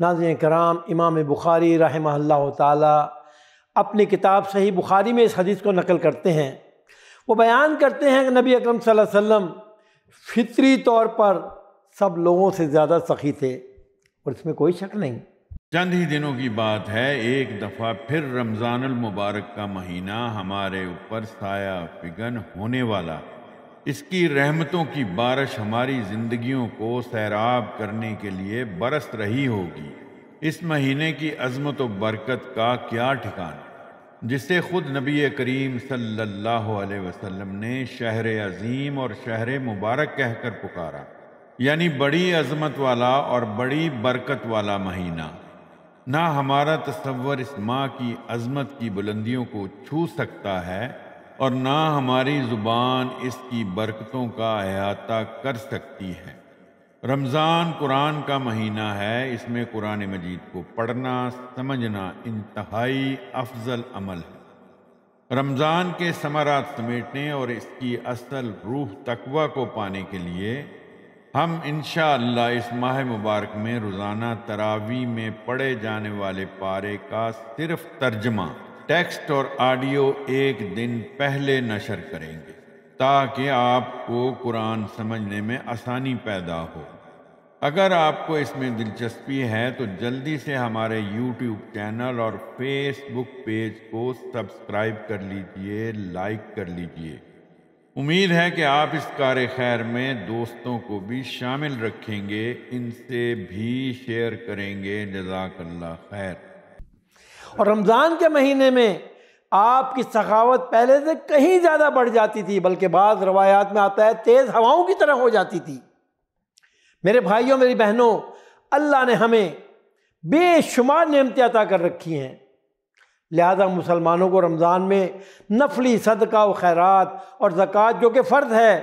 नाजिन कराम इमाम बुखारी रहम ताली अपनी किताब सही बुखारी में इस हदीस को नकल करते हैं वो बयान करते हैं कि नबी अकरम सल्लल्लाहु अलैहि वसल्लम फितरी तौर पर सब लोगों से ज़्यादा सखी थे और इसमें कोई शक नहीं चंद ही दिनों की बात है एक दफ़ा फिर रमज़ान मुबारक का महीना हमारे ऊपर साया फिगन होने वाला है इसकी रहमतों की बारिश हमारी ज़िंदगियों को सैराब करने के लिए बरस रही होगी इस महीने की अजमत व बरकत का क्या ठिकाना जिसे खुद नबी करीम सल्लल्लाहु अलैहि वसल्लम ने शहर अजीम और शहर मुबारक कहकर पुकारा यानी बड़ी अजमत वाला और बड़ी बरकत वाला महीना ना हमारा तस्वर इस माह की अजमत की बुलंदियों को छू सकता है और ना हमारी ज़ुबान इसकी बरकतों का अहाता कर सकती है रमज़ान कुरान का महीना है इसमें कुरान मजीद को पढ़ना समझना इंतहाई अफजल अमल है रमज़ान के समरात समेटने और इसकी असल रूह तकवा को पाने के लिए हम इन इस माह मुबारक में रोज़ाना तरावी में पढ़े जाने वाले पारे का सिर्फ तर्जमा टेक्स्ट और ऑडियो एक दिन पहले नशर करेंगे ताकि आपको कुरान समझने में आसानी पैदा हो अगर आपको इसमें दिलचस्पी है तो जल्दी से हमारे यूट्यूब चैनल और फेसबुक पेज को सब्सक्राइब कर लीजिए लाइक कर लीजिए उम्मीद है कि आप इस कार खैर में दोस्तों को भी शामिल रखेंगे इनसे भी शेयर करेंगे जजाकल्ला खैर और रमज़ान के महीने में आपकी सखावत पहले से कहीं ज़्यादा बढ़ जाती थी बल्कि बाद रवायात में आता है तेज़ हवाओं की तरह हो जाती थी मेरे भाइयों मेरी बहनों अल्लाह ने हमें बेशुमार नियमतें अता कर रखी हैं लिहाजा मुसलमानों को रमज़ान में नफली सदका व खैरात और ज़क़़त जो कि फ़र्ज है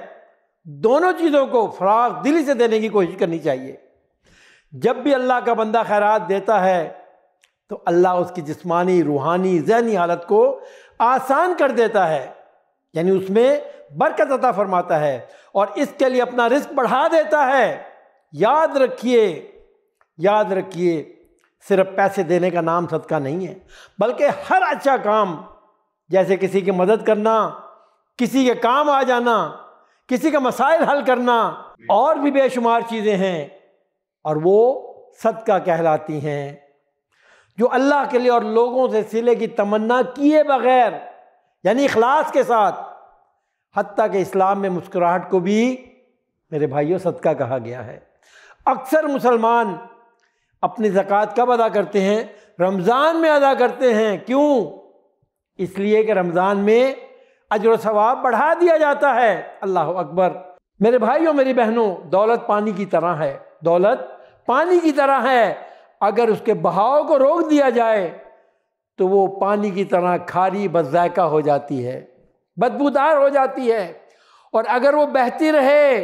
दोनों चीज़ों को फराग दिली से देने की कोशिश करनी चाहिए जब भी अल्लाह का बंदा खैरात देता है तो अल्लाह उसकी जिस्मानी रूहानी जहनी हालत को आसान कर देता है यानी उसमें बरकत अता फरमाता है और इसके लिए अपना रिस्क बढ़ा देता है याद रखिए याद रखिए सिर्फ पैसे देने का नाम सदका नहीं है बल्कि हर अच्छा काम जैसे किसी की मदद करना किसी के काम आ जाना किसी का मसाइल हल करना और भी बेशुमार चीज़ें हैं और वो सदका कहलाती हैं जो अल्लाह के लिए और लोगों से सिले की तमन्ना किए बगैर यानी अखलास के साथ हती के इस्लाम में मुस्कुराहट को भी मेरे भाइयों सदका कहा गया है अक्सर मुसलमान अपनी ज़क़़त कब अदा करते हैं रमज़ान में अदा करते हैं क्यों इसलिए कि रमज़ान में अजर सवाब बढ़ा दिया जाता है अल्लाह अकबर मेरे भाइयों मेरी बहनों दौलत पानी की तरह है दौलत पानी की तरह है अगर उसके बहाव को रोक दिया जाए तो वो पानी की तरह खारी बजायका हो जाती है बदबूदार हो जाती है और अगर वो बहती रहे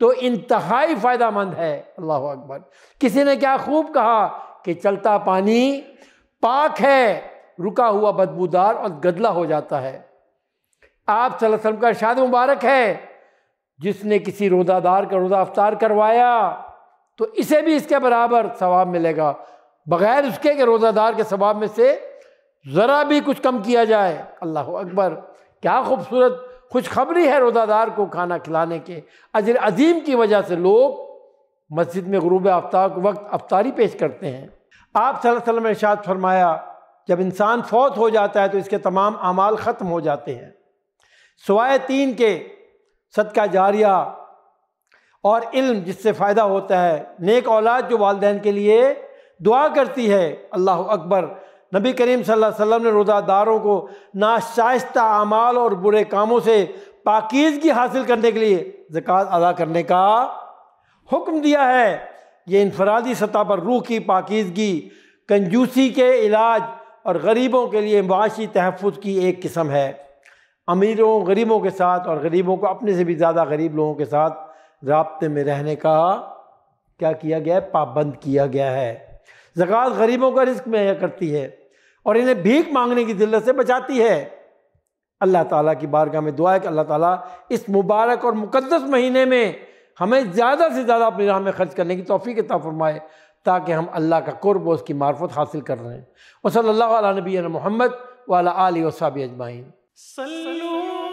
तो इंतहाई फ़ायदा मंद है अल्लाह अकबर किसी ने क्या खूब कहा कि चलता पानी पाक है रुका हुआ बदबूदार और गदला हो जाता है आप वसल्लम का शाद मुबारक है जिसने किसी रोज़ादार का रोज़ा अफ्तार करवाया तो इसे भी इसके बराबर सवाब मिलेगा बग़ैर उसके के रोज़ादार के सवाब में से ज़रा भी कुछ कम किया जाए अल्लाह अकबर क्या खूबसूरत खुशखबरी है रोज़ादार को खाना खिलाने के अजर अजीम की वजह से लोग मस्जिद में गरूब आफ्ताब वक्त अफ्तारी पेश करते हैं आप वसल्लम इर्शाद फरमाया जब इंसान फौत हो जाता है तो इसके तमाम अमाल ख़त्म हो जाते हैं सवाए तीन के सदका जारिया और इल्म जिससे फ़ायदा होता है नेक औलाद जो वालदेन के लिए दुआ करती है अल्लाह अकबर नबी करीम सल्लल्लाहु अलैहि वसल्लम ने रोज़ादारों को नाशाइस्ता आमाल और बुरे कामों से पाकिजगी हासिल करने के लिए ज़क़़त अदा करने का हुक्म दिया है ये इनफरादी सतह पर रूह की पाकिजगी कंजूसी के इलाज और गरीबों के लिए मुआशी तहफ़ की एक किस्म है अमीरों गरीबों के साथ और गरीबों को अपने से भी ज़्यादा गरीब लोगों के साथ रबते में रहने का क्या किया गया है पाबंद किया गया है जक़ात गरीबों का रिस्क मुहैया करती है और इन्हें भीख मांगने की दिल्लत से बचाती है अल्लाह ताला की बारगाह में दुआ है कि अल्लाह ताला इस मुबारक और मुकद्दस महीने में हमें ज़्यादा से ज़्यादा अपनी राह में खर्च करने की तोफ़ी अता फरमाए ताकि हम अल्लाह का कुर्ब उसकी मार्फत हासिल कर रहे हैं और सल्ला नबी मोहम्मद वाला आली वसाब अजमाइन